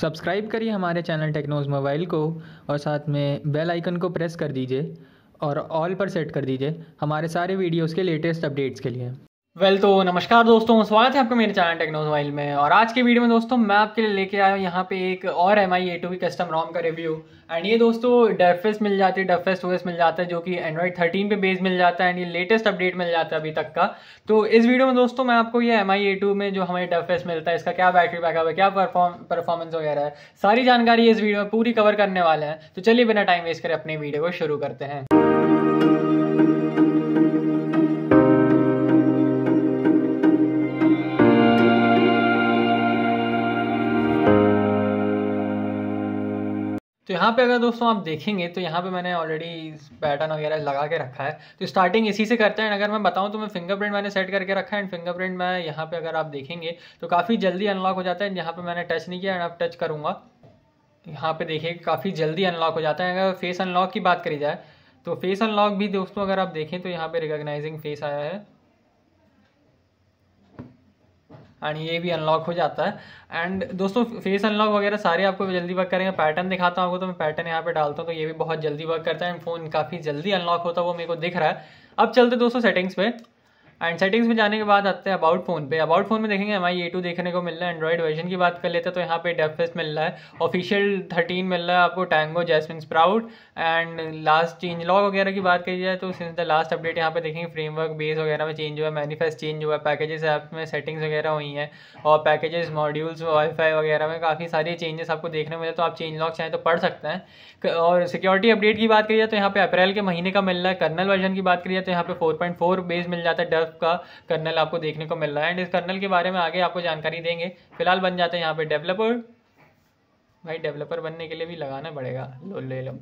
subscribe करिए हमारे channel टेक्नोज mobile को और साथ में बेल आइकन को प्रेस कर दीजिए और ऑल पर सेट कर दीजिए हमारे सारे वीडियोस के लेटेस्ट अपडेट्स के लिए वेल well, तो नमस्कार दोस्तों स्वागत है आपका मेरे चैनल मोबाइल में और आज के वीडियो में दोस्तों मैं आपके लिए लेके आया हूँ यहाँ पे एक और एम आई ए टू की कस्टम रॉम का रिव्यू एंड ये दोस्तों डेफेस मिल जाती है डेफेस ओएस मिल जाता है जो कि एंड्रॉइड 13 पे बेस मिल जाता है एंड ये लेटेस्ट अपडेट मिल जाता है अभी तक का तो इस वीडियो में दोस्तों मैं आपको ये एम आई ए टू में जो हमारे डेफेस मिलता है इसका क्या बैटरी बैकअप है क्या परफॉर्मेंस वगैरह है सारी जानकारी इस वीडियो में पूरी कवर करने वाले हैं तो चलिए बिना टाइम वेस्ट करें अपने वीडियो को शुरू करते हैं तो यहाँ पे अगर दोस्तों आप देखेंगे तो यहाँ पे मैंने ऑलरेडी पैटर्न वगैरह लगा के रखा है तो स्टार्टिंग इसी से करते हैं अगर मैं बताऊँ तो मैं फिंगरप्रिंट मैंने सेट करके रखा है एंड फिंगरप्रिंट मैं यहाँ पे अगर आप देखेंगे तो काफ़ी जल्दी अनलॉक हो जाता है तो यहाँ पे मैंने टच नहीं किया एंड अब टच करूँगा यहाँ पर देखिए काफ़ी जल्दी अनलॉक हो जाता है अगर फेस अनलॉक की बात करी जाए तो फेस अनलॉक भी दोस्तों अगर आप देखें तो यहाँ पर रिकोगनाइजिंग फेस आया है एंड ये भी अनलॉक हो जाता है एंड दोस्तों फेस अनलॉक वगैरह सारे आपको जल्दी वर्क करेंगे पैटर्न दिखाता हूँ आपको तो मैं पैटर्न यहाँ पे डालता हूँ तो ये भी बहुत जल्दी वर्क करता है एंड फ़ोन काफ़ी जल्दी अनलॉक होता है वो मेरे को दिख रहा है अब चलते दोस्तों सेटिंग्स पे एंड सेटिंग्स में जाने के बाद आते हैं अबाउट फोन पे अबाउट फोन में देखेंगे एम आई ए टू देखने को मिल रहा है एंड्रॉइड वर्जन की बात कर लेते हैं तो यहाँ पे डेफेस मिल रहा है ऑफिशियल थर्टीन मिल रहा है आपको tango jasmine sprout and last changelog वगैरह की बात की जाए तो सिंस द लास्ट अपडेट यहाँ पे देखेंगे फ्रेमवर्क बेस वगैरह में चेंज हुआ है मैनीफेस्ट चेंज हुआ है पैकेजेस ऐप में सेटिंग्स वगैरह हुई हैं और पैकेजेस मॉड्यूल्स वाईफाई वगैरह में काफ़ी सारे चेंजेस आपको देखने मिले तो आप चेंज लॉग चाहें तो पढ़ सकते हैं और सिक्योरिटी अपडेट की बात की जाए तो यहाँ पे अप्रैल के महीने का मिल रहा है कर्नल वर्जन की बात की जाए तो यहाँ पे फोर बेस मिल जाता है तरफ का कर्नल आपको देखने को मिल रहा है एंड इस कर्नल के बारे में आगे आपको जानकारी देंगे फिलहाल बन जाते हैं यहाँ पे डेवलपर भाई डेवलपर बनने के लिए भी लगाना पड़ेगा लो ले लो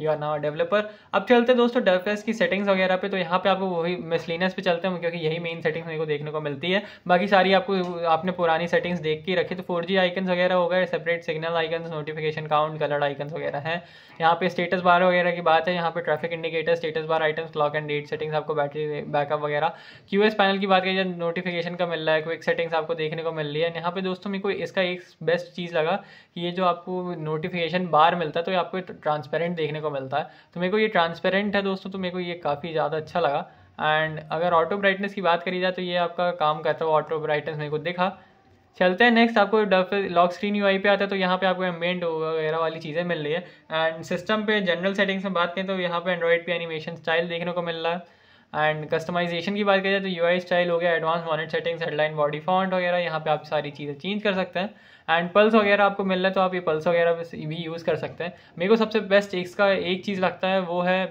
यू आर नाउ डेवलपर अब चलते हैं दोस्तों डेवलपर्स की सेटिंग्स वगैरह पे तो यहाँ पे आपको वही मिसलिनियस पे चलते हैं क्योंकि यही मेन सेटिंग्स मेरे को देखने को मिलती है बाकी सारी आपको आपने पुरानी सेटिंग्स देख के रखी तो फोर जी आइकन्स वगैरह हो गए separate signal icons notification count colour icons वगैरह हैं यहाँ पे स्टेटस बार वगैरह की बात है यहाँ पे traffic indicator status bar items clock and date settings आपको बैटरी बैकअप वगैरह क्यू एस पैनल की बात करिए नोटिफिकेशन का मिल रहा है क्विक सेटिंग्स आपको देखने को मिल रही है यहाँ पे दोस्तों मेरे को इसका एक बेस्ट चीज़ लगा कि ये जो आपको नोटिफिकेशन बार मिलता है तो ये आपको ट्रांसपेरेंट देखने को मिलता है तो मेरे को ये ट्रांसपेरेंट है दोस्तों तो मेरे को ये काफ़ी ज़्यादा अच्छा लगा एंड अगर ऑटो ब्राइटनेस की बात करी जाए तो ये आपका काम करता है ऑटो ब्राइटनेस मेरे को दिखा चलते हैं नेक्स्ट आपको डब लॉक स्क्रीन यू पे आता है तो यहाँ पे आपको एम्बेंट वगैरह वाली चीज़ें मिल रही है एंड सिस्टम पे जनरल सेटिंग्स में बात करें तो यहाँ पे एंड्रॉइड पे एनिमेशन स्टाइल देखने को मिल रहा है एंड कस्टमाइजेशन की बात करें तो यू स्टाइल हो गया advance monet settings headline body font वगैरह यहाँ पे आप सारी चीज़ें चेंज कर सकते हैं एंड पल्स वगैरह आपको मिल रहा है तो आप ये पल्स वगैरह भी यूज़ कर सकते हैं मेरे को सबसे बेस्ट इसका एक चीज़ लगता है वो है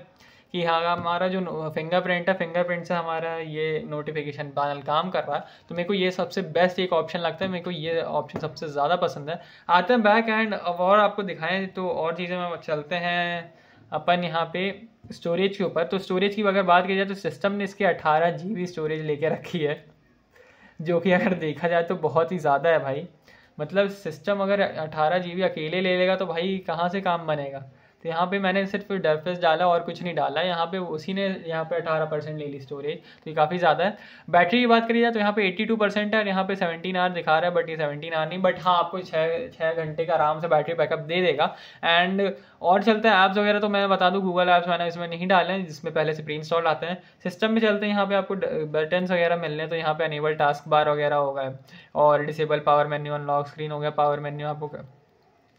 कि हाँ हमारा जो फिंगरप्रिंट है फिंगरप्रिंट से हमारा ये नोटिफिकेशन पैनल काम कर रहा है तो मेरे को ये सबसे बेस्ट एक ऑप्शन लगता है मेरे को ये ऑप्शन सबसे ज़्यादा पसंद है आते हैं बैक एंड और आपको दिखाएं तो और चीज़ें में चलते हैं अपन यहाँ पे स्टोरेज के ऊपर तो स्टोरेज की अगर बात की जाए तो सिस्टम ने इसके अठारह जी स्टोरेज लेके रखी है जो कि अगर देखा जाए तो बहुत ही ज़्यादा है भाई मतलब सिस्टम अगर अठारह जी अकेले ले लेगा तो भाई कहाँ से काम बनेगा तो यहाँ पे मैंने सिर्फ डरफेस डाला और कुछ नहीं डाला यहाँ पे उसी ने यहाँ पे 18 परसेंट ले ली स्टोरेज तो ये काफ़ी ज़्यादा है बैटरी की बात करी जाए तो यहाँ पे 82 परसेंट है और यहाँ पे 17 आर दिखा रहा है बट ये 17 आर नहीं बट हाँ आपको छः छः घंटे का आराम से बैटरी बैकअप दे देगा एंड और चलते हैं ऐप्स वगैरह तो मैं बता दूँ गूगल ऐप्स मैंने इसमें नहीं डाले हैं जिसमें पहले से प्री इंस्टॉल आते हैं सिस्टम में चलते हैं यहाँ पर आपको बटन्स वगैरह मिलने तो यहाँ पर अनेबल टास्क बार वगैरह होगा और disable power menu unlock screen हो गया पावर मेन्यू आपको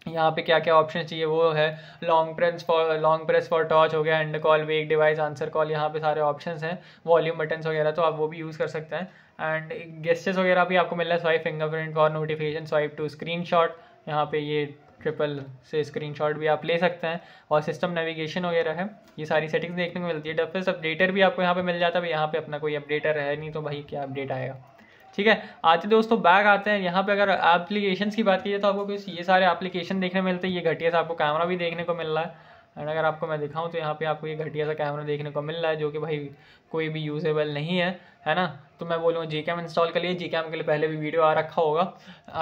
यहाँ पे क्या क्या ऑप्शन चाहिए वो है long press for long press for torch हो गया and call wake device answer call यहाँ पे सारे ऑप्शंस हैं वॉल्यूम बटन्स वगैरह तो आप वो भी यूज़ कर सकते हैं एंड गेस्टेस वगैरह भी आपको मिल रहा है swipe fingerprint for notification swipe to screenshot यहाँ पे ये ट्रिपल से शॉट भी आप ले सकते हैं और सिस्टम नेविगेशन वगैरह है ये सारी सेटिंग्स देखने को मिलती है डफेस अपडेटर भी आपको यहाँ पर मिल जाता है यहाँ पर अपना कोई अपडेटर है नहीं तो भाई क्या अपडेट आएगा ठीक है आते दोस्तों बैग आते हैं यहाँ पे अगर एप्लीकेशन की बात की जाए तो आपको कुछ ये सारे एप्लीकेशन देखने मिलते हैं ये घटिया सा आपको कैमरा भी देखने को मिल रहा है एंड अगर आपको मैं दिखाऊं तो यहाँ पे आपको ये घटिया सा कैमरा देखने को मिल रहा है जो कि भाई कोई भी यूजेबल नहीं है है ना तो मैं बोलूँ जी कैम इंस्टॉल कर लिए जी कैम के लिए पहले भी वीडियो आ रखा होगा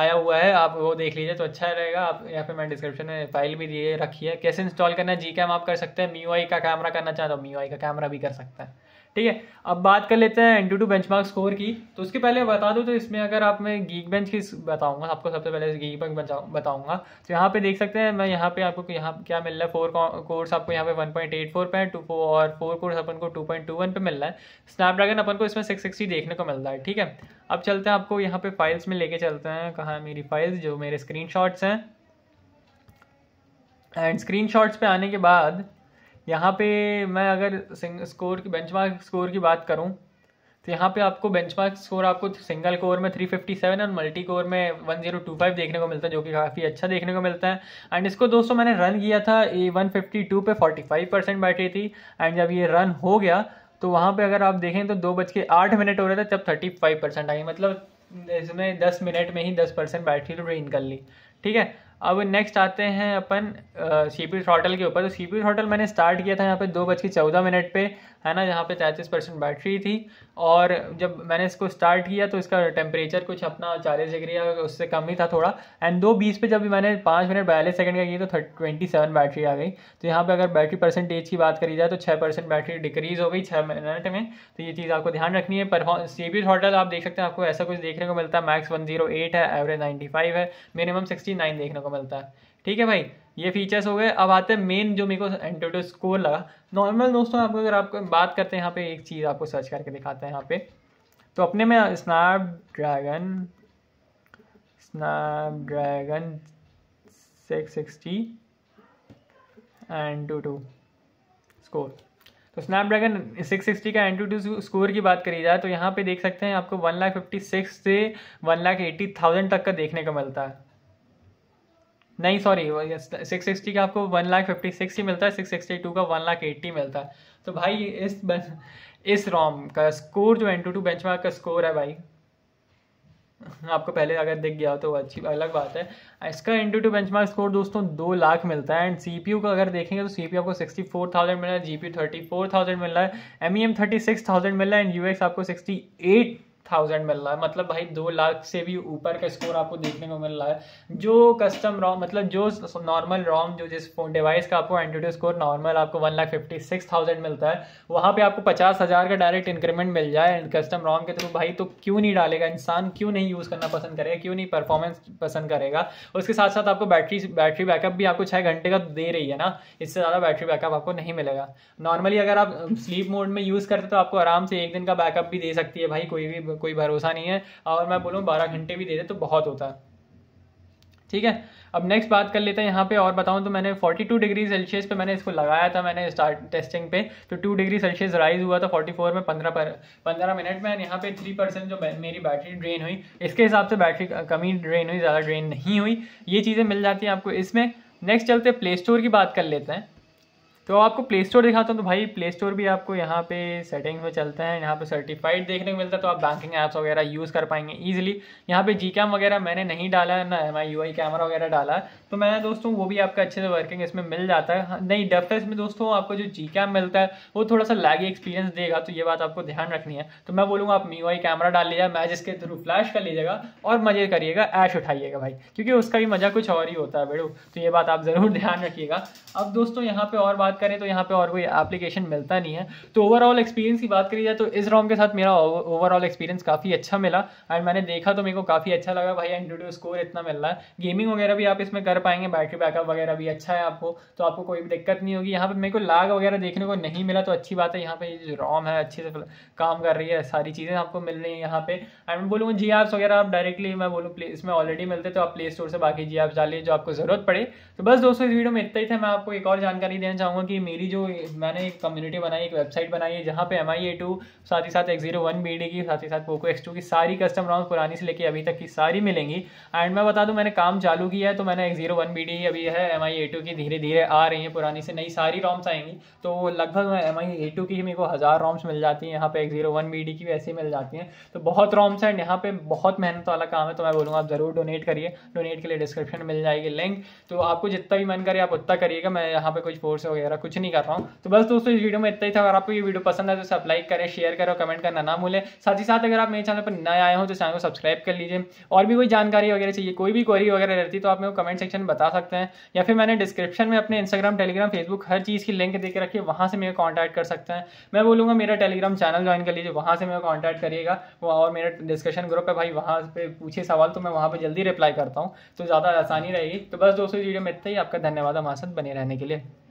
आया हुआ है आप वो देख लीजिए तो अच्छा रहेगा आप यहाँ पे मैं डिस्क्रिप्शन में फाइल भी दिए रखी है कैसे इंस्टॉल करना है जी कैम आप कर सकते हैं मी का कैमरा करना चाहते हो मी का कैमरा भी कर सकते हैं ठीक है अब बात कर लेते हैं एंटू टू बेंच स्कोर की तो उसके पहले बता दूँ तो इसमें अगर आप मैं गीक बेंच की बताऊंगा आपको सबसे पहले गीक बेंच बताऊंगा तो यहाँ पे देख सकते हैं मैं यहाँ पे आपको यहाँ क्या मिल रहा है फोर कोर्स आपको यहाँ पे वन पॉइंट एट फोर पे टू फोर और फोर कोर्स अपन को टू पॉइंट टू वन पे मिल रहा है स्नैपड्रैगन अपन को इसमें सिक्स देखने को मिल रहा है ठीक है अब चलते हैं आपको यहाँ पे फाइल्स में लेके चलते हैं कहाँ मेरी फाइल्स जो मेरे स्क्रीन हैं एंड स्क्रीन पे आने के बाद यहाँ पे मैं अगर स्कोर की बेंचमार्क स्कोर की बात करूँ तो यहाँ पे आपको बेंचमार्क स्कोर आपको सिंगल कोर में 357 और मल्टी कोर में 1025 देखने को मिलता है जो कि काफ़ी अच्छा देखने को मिलता है एंड इसको दोस्तों मैंने रन किया था ये 152 पे 45 परसेंट बैटरी थी एंड जब ये रन हो गया तो वहाँ पे अगर आप देखें तो दो बज के आठ मिनट हो रहे थे तब 35 परसेंट आई मतलब इसमें 10 मिनट में ही 10 परसेंट बैटरी ड्रेन तो कर ली ठीक है अब नेक्स्ट आते हैं अपन सी पी थ्रॉटल के ऊपर तो सी पी थ्रॉटल मैंने स्टार्ट किया था यहाँ पे दो बज के चौदह मिनट पे है ना यहाँ पे तैंतीस परसेंट बैटरी थी और जब मैंने इसको स्टार्ट किया तो इसका टेम्परेचर कुछ अपना चालीस डिग्री या उससे कम ही था थोड़ा एंड दो बीस पे जब मैंने पाँच मिनट बयालीस सेकंड का किया तो ट्वेंटी सेवन बैटरी आ गई तो यहाँ पर अगर बैटरी परसेंटेज की बात करी जाए तो छः परसेंट बैटरी डिक्रीज़ हो गई छः मिनट में तो ये चीज़ आपको ध्यान रखनी है परफॉर्म सी पी थ्रॉटल आप देख सकते हैं आपको ऐसा कुछ देखने को मिलता है मैक्स वन जीरो एट है एवरेज नाइन्टी फाइव है मिनिमम सिक्सटी नाइन देखने को मिलता है ठीक है भाई ये फीचर्स हो गए अब आते हैं मेन जो मेरे को एंटोटो स्कोर लगा नॉर्मल दोस्तों आपको अगर आप बात करते हैं यहाँ पे एक चीज़ आपको सर्च करके दिखाते हैं यहाँ पे तो अपने में Snapdragon Snapdragon six sixty and two score तो स्नैपड्रैगन 660 का एन टू स्कोर की बात करी जाए तो यहाँ पे देख सकते हैं आपको वन लाख फिफ्टी सिक्स से वन लाख एट्टी थाउजेंड तक का देखने का मिलता है नहीं सॉरी सिक्स सिक्सटी का आपको वन लाख फिफ्टी सिक्स ही मिलता है सिक्स सिक्सटी टू का वन लाख एट्टी मिलता है तो भाई इस बन, इस रॉम का स्कोर जो एन टू टू बेंच का स्कोर है भाई आपको पहले अगर दिख गया तो अच्छी अलग बात है इसका AnTuTu bench score दोस्तों दो लाख मिलता है एंड सी पी यू का अगर देखेंगे तो सी पी यू आपको सिक्सटी फोर थाउजेंड मिल रहा है G P U thirty four thousand मिल रहा है M E M thirty six thousand मिल रहा है एंड यू एक्स आपको सिक्सटी एट थाउजेंड मिल रहा है मतलब भाई दो लाख से भी ऊपर का स्कोर आपको देखने को मिल रहा है जो कस्टम रॉम मतलब जो नॉर्मल रॉम जो जिस फोन डिवाइस का आपको एंटीटो स्कोर नॉर्मल आपको one lakh fifty six thousand मिलता है वहाँ पे आपको पचास हज़ार का डायरेक्ट इंक्रीमेंट मिल जाए कस्टम रॉम के थ्रू भाई तो क्यों नहीं डालेगा इंसान क्यों नहीं यूज़ करना पसंद करेगा क्यों नहीं परफॉर्मेंस पसंद करेगा उसके साथ साथ आपको बैटरी बैटरी बैकअप भी आपको छः घंटे का दे रही है ना इससे ज़्यादा बैटरी बैकअप आपको नहीं मिलेगा नॉर्मली अगर आप स्लीप मोड में यूज़ करते तो आपको आराम से एक दिन का बैकअप भी दे सकती है भाई कोई भी कोई भरोसा नहीं है और मैं बोलूँ बारह घंटे भी दे दे तो बहुत होता है ठीक है अब नेक्स्ट बात कर लेते हैं यहाँ पे और बताऊँ तो मैंने 42 डिग्री सेल्सियस पे मैंने इसको लगाया था मैंने स्टार्ट टेस्टिंग पे तो 2 डिग्री सेल्सियस राइज हुआ था 44 में 15 पर 15 मिनट में यहाँ पे 3 परसेंट जो मेरी बैटरी ड्रेन हुई इसके हिसाब से बैटरी कमी ड्रेन हुई ज़्यादा ड्रेन नहीं हुई ये चीज़ें मिल जाती हैं आपको इसमें नेक्स्ट चलते प्ले स्टोर की बात कर लेते हैं तो आपको प्ले स्टोर दिखाता हूँ तो भाई प्ले स्टोर भी आपको यहाँ पे सेटिंग्स में चलता है यहाँ पे सर्टिफाइड देखने को मिलता है तो आप बैंकिंग ऐप्स वगैरह यूज़ कर पाएंगे ईजिली यहाँ पे जी कैम वगैरह मैंने नहीं डाला है ना M I U I camera वगैरह डाला है तो मैं दोस्तों वो भी आपका अच्छे से वर्किंग इसमें मिल जाता है हाँ, नहीं डेफेस में दोस्तों आपको जो जी कैम मिलता है वो थोड़ा सा लैगी एक्सपीरियंस देगा तो ये बात आपको ध्यान रखनी है तो मैं बोलूँगा आप मी कैमरा डाल लीजिए मैच इसके थ्रू फ्लैश कर लीजिएगा और मज़े करिएगा ऐश उठाइएगा भाई क्योंकि उसका भी मज़ा कुछ और ही होता है बेड़ो तो ये बात आप ज़रूर ध्यान रखिएगा अब दोस्तों यहाँ पर और बात बात करें तो यहाँ पे और कोई एप्लीकेशन मिलता नहीं है तो ओवरऑल एक्सपीरियंस की बात करी जाए तो इस रॉम के साथ मेरा ओवरऑल एक्सपीरियंस काफ़ी अच्छा मिला एंड मैंने देखा तो मेरे को काफ़ी अच्छा लगा भाई एंड्रोड स्कोर इतना मिल रहा है गेमिंग वगैरह भी आप इसमें कर पाएंगे बैटरी बैकअप वगैरह भी अच्छा है आपको तो आपको कोई भी दिक्कत नहीं होगी यहाँ पर मेरे को लाग वगैरह देखने को नहीं मिला तो अच्छी बात है यहाँ पर जो रॉम है अच्छे से काम कर रही है सारी चीज़ें आपको मिल रही हैं यहाँ पर एंड मैं बोलूँगा जी ऐप्स वगैरह आप डायरेक्टली मैं बोलूँ प्ले इसमें ऑलरेडी मिलते तो आप प्ले स्टोर से बाकी जी ऐप्स डालिए जो आपको ज़रूरत पड़े तो बस दोस्तों इस वीडियो में इतना ही था मैं आपको एक और जानकारी देना चाहूँगा हूँ कि मेरी जो मैंने एक कम्युनिटी बनाई एक वेबसाइट बनाई है जहाँ पे एम आई ए टू साथ ही साथ X zero one B D की साथ ही साथ पोको एक्स टू की सारी कस्टम राउंड पुरानी से लेके अभी तक की सारी मिलेंगी एंड मैं बता दूँ मैंने काम चालू किया है तो मैंने X zero one B D अभी है एम आई ए टू की धीरे धीरे आ रही है पुरानी से नई सारी रॉम्स आएंगी तो लगभग मैं एम आई ए टू की ही मेरे को हज़ार रॉम्स मिल जाती हैं यहाँ पर X zero one B D की भी ऐसी मिल जाती हैं तो बहुत रॉम्स हैं यहाँ पर बहुत मेहनत वाला काम है तो मैं बोलूँगा आप ज़रूर डोनेट करिए डोनेट के लिए डिस्क्रिप्शन में मिल जाएगी लिंक तो आपको जितना भी मन करे आप उतना करिएगा मैं यहाँ पे कुछ फोर्स वगैरह वगैरह कुछ नहीं कर रहा हूँ तो बस दोस्तों इस वीडियो में इतना ही था अगर आपको ये वीडियो पसंद है तो सब लाइक करें शेयर करें कमेंट करना ना भूलें साथ ही साथ अगर आप मेरे चैनल पर नए आए हो तो चैनल को सब्सक्राइब कर लीजिए और भी कोई जानकारी वगैरह चाहिए कोई भी क्वेरी वगैरह रहती है तो आप मेरे को कमेंट सेक्शन में बता सकते हैं या फिर मैंने डिस्क्रिप्शन में अपने इंस्टाग्राम टेलीग्राम फेसबुक हर चीज़ की लिंक देकर रखी वहाँ से मेरे कॉन्टैक्ट कर सकते हैं मैं बोलूँगा मेरा टेलीग्राम चैनल ज्वाइन कर लीजिए वहाँ से मेरे कॉन्टैक्ट करिएगा और मेरा डिस्कशन ग्रुप है भाई वहाँ पे पूछे सवाल तो मैं वहाँ पर जल्दी रिप्लाई करता हूँ तो ज़्यादा आसानी रहेगी तो बस दोस्तों वीडियो में इतना ही आपका धन्यवाद हमारे साथ बने रहने के लिए